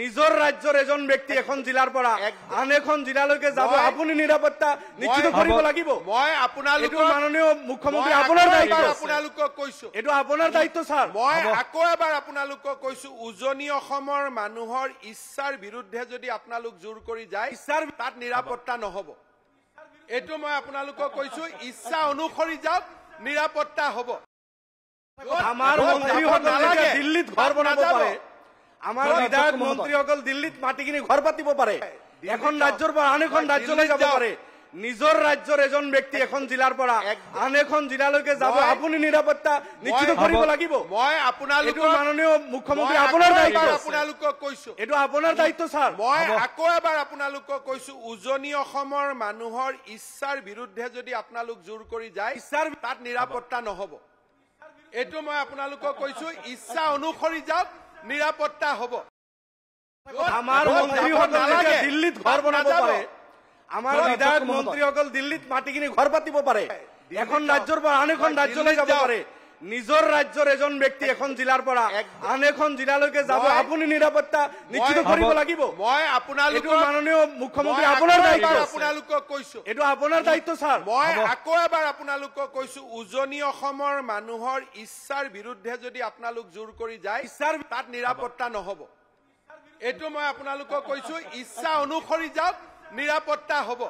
নিজৰ ৰাজ্যৰ এজন ব্যক্তি এখন জিলাৰ পৰা আন এখন জিলালৈকে যাব আপুনি নিৰাপত্তা নিশ্চিত কৰিব লাগিব মই আপোনালোকৰ মাননীয় মুখ্যমন্ত্ৰী আপোনাৰ আপোনালোকক কৈছো এইটো আপোনাৰ দায়িত্ব ছাৰ মই আকৌ এবাৰ আপোনালোকক কৈছো উজনি অসমৰ মানুহৰ ইচ্ছাৰ বিৰুদ্ধে যদি আপোনালোক জোৰ কৰি যায় ইচ্ছাৰ তাত নিৰাপত্তা নহব এইটো মই আপোনালোকক কৈছো ইচ্ছা অনুসৰি যাওক নিৰাপত্তা হব দিল্লীত ঘৰ বনাব পাৰে আমাৰ বিধায়ক মন্ত্ৰীসকল দিল্লীত মাটি কিনি ঘৰ পাতিব পাৰে এখন ৰাজ্যৰ পৰা আন এখন ৰাজ্যলৈ যাব পাৰে নিজৰ ৰাজ্যৰ এজন ব্যক্তি এখন জিলাৰ পৰা আন এখন জিলালৈকে যাব আপুনি নিৰাপত্তা নিশ্চিত কৰিব লাগিব মাননীয় মুখ্যমন্ত্ৰী আপোনাৰ দায়িত্ব আপোনালোকক দায়িত্ব ছাৰ মই আকৌ এবাৰ উজনি অসমৰ মানুহৰ ইচ্ছাৰ বিৰুদ্ধে যদি আপোনালোক জোৰ কৰি যায় ইচ্ছাৰ তাত নিৰাপত্তা নহব এইটো মই আপোনালোকক কৈছো ইচ্ছা অনুসৰি যাওক নিৰাপত্তা হব আমাৰ দিল্লীত ঘৰ বনাব পাৰে আমাৰ বিধায়ক মন্ত্ৰীসকল দিল্লীত মাটি কিনি ঘৰ পাতিব পাৰে এখন ৰাজ্যৰ পৰা আন এখন ৰাজ্যলৈ যাব পাৰে নিজৰ ৰাজ্যৰ এজন ব্যক্তি এখন জিলাৰ পৰা আন এখন জিলালৈকে যাব আপুনি নিৰাপত্তা নিশ্চিত কৰিব লাগিব মই আপোনালোকৰ মাননীয় মুখ্যমন্ত্ৰী আপোনাৰ দায়িত্ব আপোনালোকক কৈছো এইটো আপোনাৰ দায়িত্ব ছাৰ মই আকৌ এবাৰ আপোনালোকক কৈছো উজনি অসমৰ মানুহৰ ইচ্ছাৰ বিৰুদ্ধে যদি আপোনালোক জোৰ কৰি যায় ইচ্ছাৰ তাত নিৰাপত্তা নহব এইটো মই আপোনালোকক কৈছো ইচ্ছা অনুসৰি যাওক নিরাপত্তা হব